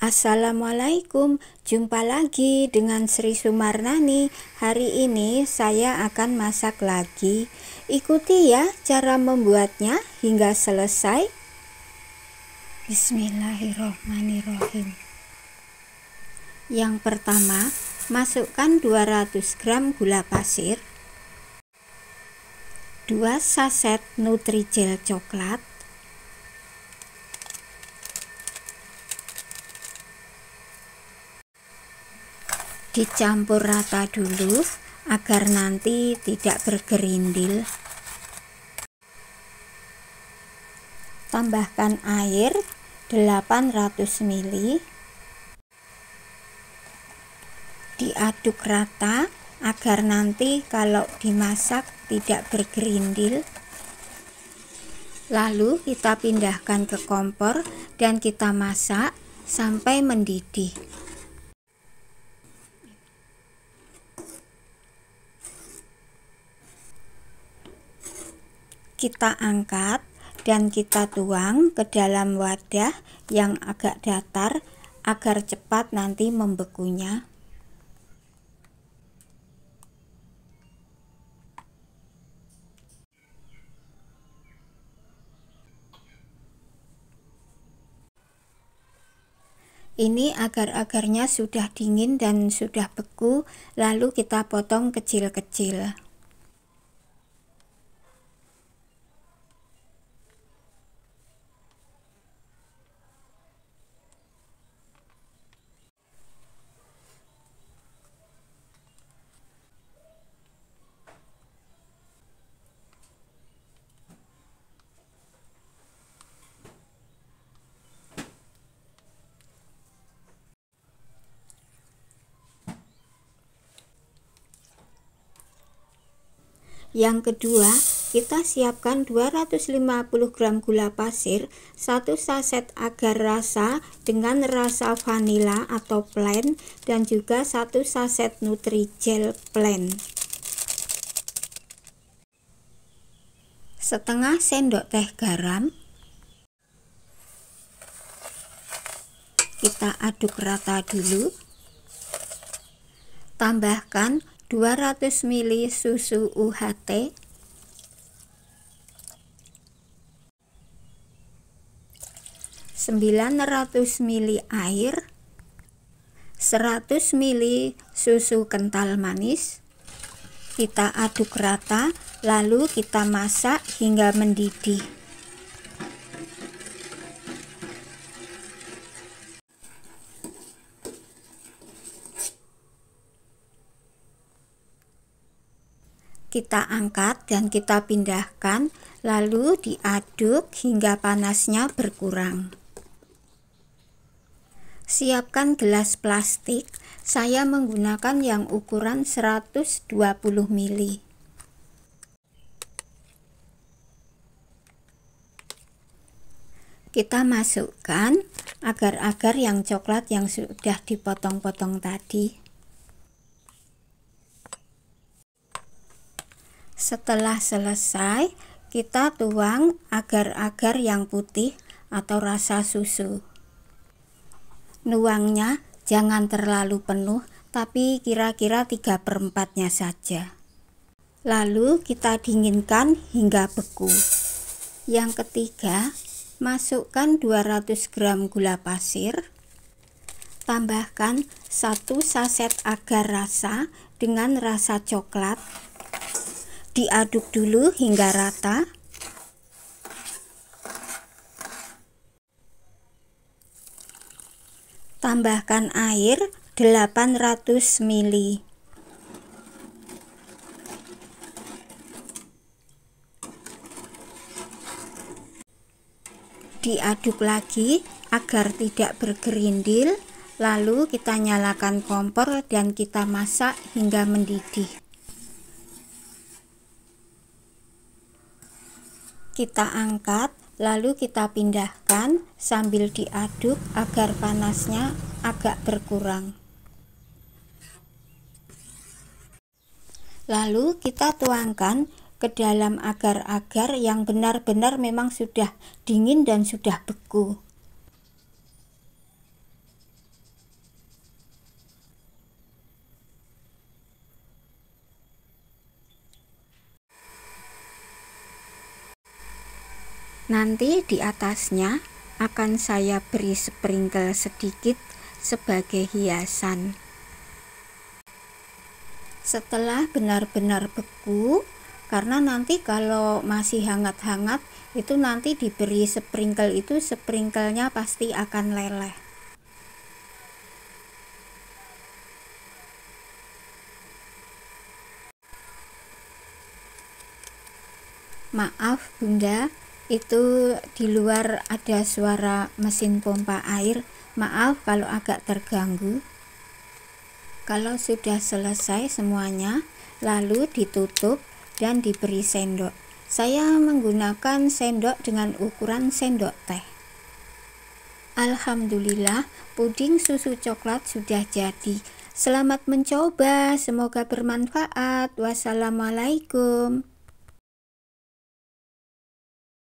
Assalamualaikum, jumpa lagi dengan Sri Sumarnani. Hari ini saya akan masak lagi. Ikuti ya cara membuatnya hingga selesai. Bismillahirrohmanirrohim. Yang pertama, masukkan 200 gram gula pasir, 2 saset nutrijel coklat, dicampur rata dulu agar nanti tidak bergerindil tambahkan air 800 ml diaduk rata agar nanti kalau dimasak tidak bergerindil lalu kita pindahkan ke kompor dan kita masak sampai mendidih kita angkat dan kita tuang ke dalam wadah yang agak datar agar cepat nanti membekunya Ini agar-agarnya sudah dingin dan sudah beku, lalu kita potong kecil-kecil. Yang kedua, kita siapkan 250 gram gula pasir, satu saset agar rasa dengan rasa vanila atau plain dan juga 1 saset nutrijel plain. Setengah sendok teh garam. Kita aduk rata dulu. Tambahkan 200 ml susu UHT sembilan ratus ml air 100 ml susu kental manis kita aduk rata lalu kita masak hingga mendidih kita angkat dan kita pindahkan lalu diaduk hingga panasnya berkurang siapkan gelas plastik saya menggunakan yang ukuran 120 ml kita masukkan agar-agar yang coklat yang sudah dipotong-potong tadi Setelah selesai, kita tuang agar-agar yang putih atau rasa susu. Nuangnya jangan terlalu penuh, tapi kira-kira 3 per 4 nya saja. Lalu kita dinginkan hingga beku. Yang ketiga, masukkan 200 gram gula pasir, tambahkan satu saset agar rasa dengan rasa coklat Diaduk dulu hingga rata. Tambahkan air 800 ml. Diaduk lagi agar tidak bergerindil. Lalu kita nyalakan kompor dan kita masak hingga mendidih. kita angkat lalu kita pindahkan sambil diaduk agar panasnya agak berkurang lalu kita tuangkan ke dalam agar-agar yang benar-benar memang sudah dingin dan sudah beku Nanti di atasnya akan saya beri sprinkle sedikit sebagai hiasan. Setelah benar-benar beku, karena nanti kalau masih hangat-hangat itu nanti diberi sprinkle itu sprinkle-nya pasti akan leleh. Maaf Bunda, itu di luar ada suara mesin pompa air maaf kalau agak terganggu kalau sudah selesai semuanya lalu ditutup dan diberi sendok saya menggunakan sendok dengan ukuran sendok teh Alhamdulillah puding susu coklat sudah jadi Selamat mencoba, semoga bermanfaat. Wassalamualaikum.